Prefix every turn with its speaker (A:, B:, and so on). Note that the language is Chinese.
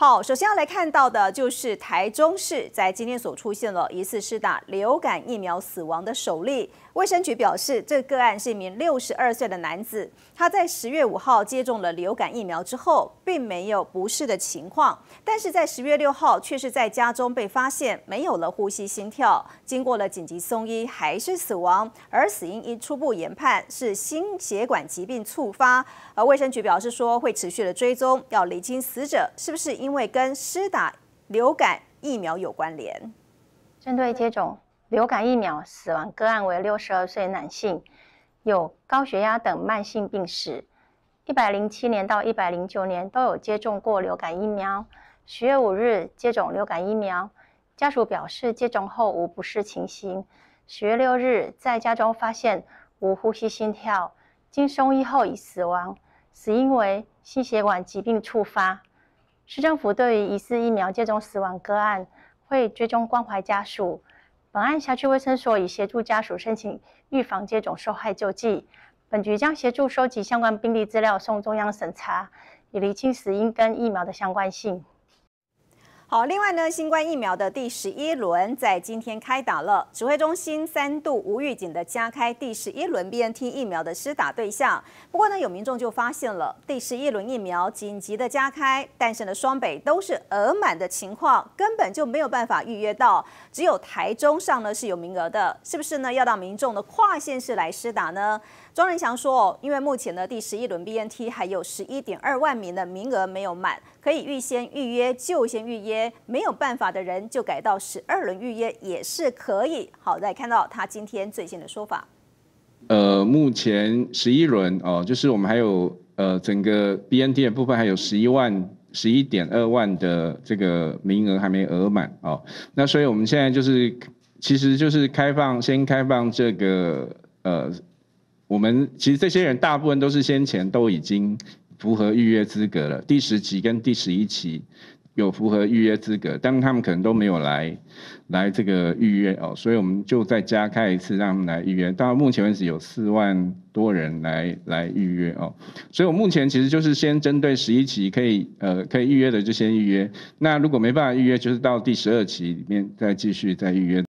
A: 好，首先要来看到的就是台中市在今天所出现了疑似施打流感疫苗死亡的首例。卫生局表示，这个案是一名六十二岁的男子，他在十月五号接种了流感疫苗之后，并没有不适的情况，但是在十月六号却是在家中被发现没有了呼吸心跳，经过了紧急送医还是死亡，而死因一初步研判是心血管疾病触发。而卫生局表示说，会持续的追踪，要厘清死者是不是因。因为跟施打流感疫苗有关联。
B: 针对接种流感疫苗死亡个案为六十二岁男性，有高血压等慢性病史，一百零七年到一百零九年都有接种过流感疫苗。十月五日接种流感疫苗，家属表示接种后无不适情形。十月六日在家中发现无呼吸心跳，经送医后已死亡，死因为心血管疾病触发。市政府对于疑似疫苗接种死亡个案，会追踪关怀家属。本案辖区卫生所已协助家属申请预防接种受害救济。本局将协助收集相关病例资料送中央审查，以厘清死因跟疫苗的相关性。
A: 好，另外呢，新冠疫苗的第十一轮在今天开打了。指挥中心三度无预警的加开第十一轮 B N T 疫苗的施打对象。不过呢，有民众就发现了第十一轮疫苗紧急的加开，但是呢，双北都是额满的情况，根本就没有办法预约到。只有台中上呢是有名额的，是不是呢？要到民众的跨县市来施打呢？庄仁祥说，因为目前呢，第十一轮 B N T 还有十一点二万名的名额没有满，可以预先预约就先预约。没有办法的人就改到十二轮预约也是可以。好再看到他今天最新的说法。
C: 呃，目前十一轮哦，就是我们还有呃，整个 BNT 的部分还有十一万、十一点二万的这个名额还没额满哦。那所以我们现在就是，其实就是开放先开放这个呃，我们其实这些人大部分都是先前都已经符合预约资格了，第十期跟第十一期。有符合预约资格，但他们可能都没有来来这个预约哦，所以我们就再加开一次让他们来预约。到目前为止有四万多人来来预约哦，所以我目前其实就是先针对十一期可以呃可以预约的就先预约，那如果没办法预约，就是到第十二期里面再继续再预约。